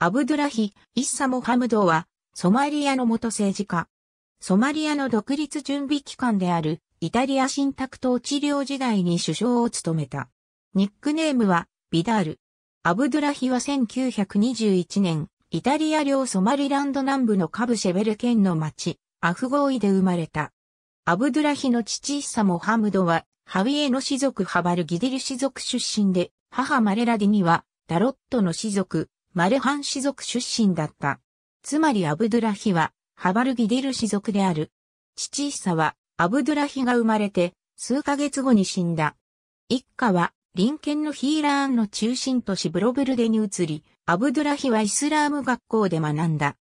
アブドゥラヒ・イッサ・モハムドは、ソマリアの元政治家。ソマリアの独立準備機関である、イタリア新宅統治領時代に首相を務めた。ニックネームは、ビダール。アブドゥラヒは1921年、イタリア領ソマリランド南部のカブシェベル県の町、アフゴーイで生まれた。アブドゥラヒの父イッサ・モハムドは、ハウィエの氏族ハバルギディル氏族出身で、母マレラディには、ダロットの氏族、マルハン氏族出身だった。つまりアブドゥラヒは、ハバルギディル氏族である。父サは、アブドゥラヒが生まれて、数ヶ月後に死んだ。一家は、隣県のヒーラーンの中心都市ブロブルデに移り、アブドゥラヒはイスラーム学校で学んだ。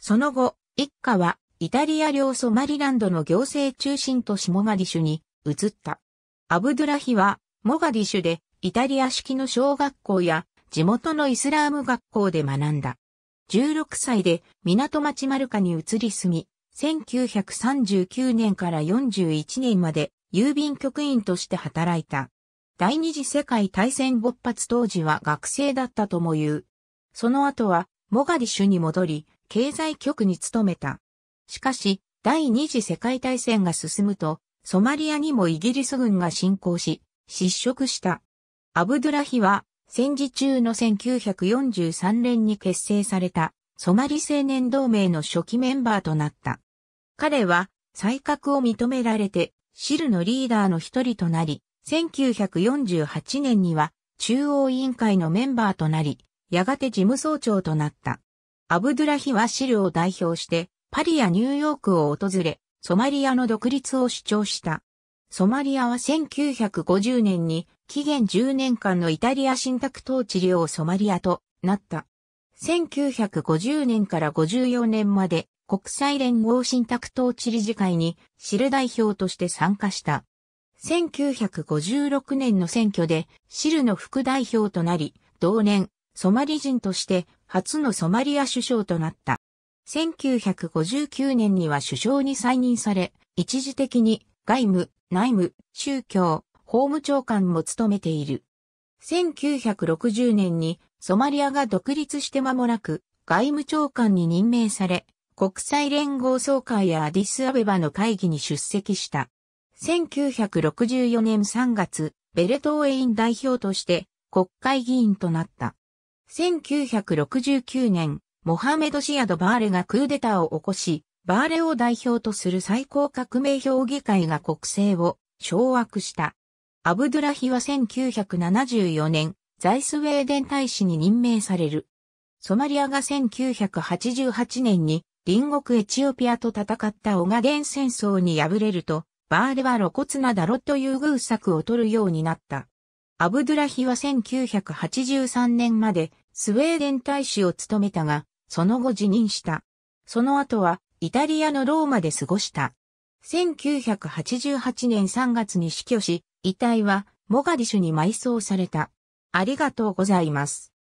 その後、一家は、イタリア領ソマリランドの行政中心都市モガディシュに移った。アブドゥラヒは、モガディシュで、イタリア式の小学校や地元のイスラーム学校で学んだ。16歳で港町マルカに移り住み、1939年から41年まで郵便局員として働いた。第二次世界大戦勃発当時は学生だったとも言う。その後はモガディシュに戻り、経済局に勤めた。しかし、第二次世界大戦が進むと、ソマリアにもイギリス軍が侵攻し、失職した。アブドゥラヒは戦時中の1943年に結成されたソマリ青年同盟の初期メンバーとなった。彼は才覚を認められてシルのリーダーの一人となり、1948年には中央委員会のメンバーとなり、やがて事務総長となった。アブドゥラヒはシルを代表してパリやニューヨークを訪れ、ソマリアの独立を主張した。ソマリアは1950年に期限10年間のイタリア信託統治領ソマリアとなった。1950年から54年まで国際連合信託統治理事会にシル代表として参加した。1956年の選挙でシルの副代表となり、同年、ソマリ人として初のソマリア首相となった。1959年には首相に再任され、一時的に外務、内務、宗教、法務長官も務めている。1960年にソマリアが独立して間もなく外務長官に任命され、国際連合総会やアディスアベバの会議に出席した。1964年3月、ベレトーイン代表として国会議員となった。1969年、モハメド・シアド・バーレがクーデターを起こし、バーレを代表とする最高革命評議会が国政を掌握した。アブドゥラヒは1974年、在スウェーデン大使に任命される。ソマリアが1988年に隣国エチオピアと戦ったオガデン戦争に敗れると、バーレは露骨なだろという遇策を取るようになった。アブドゥラヒは1983年までスウェーデン大使を務めたが、その後辞任した。その後はイタリアのローマで過ごした。1988年3月に死去し、遺体はモガディシュに埋葬された。ありがとうございます。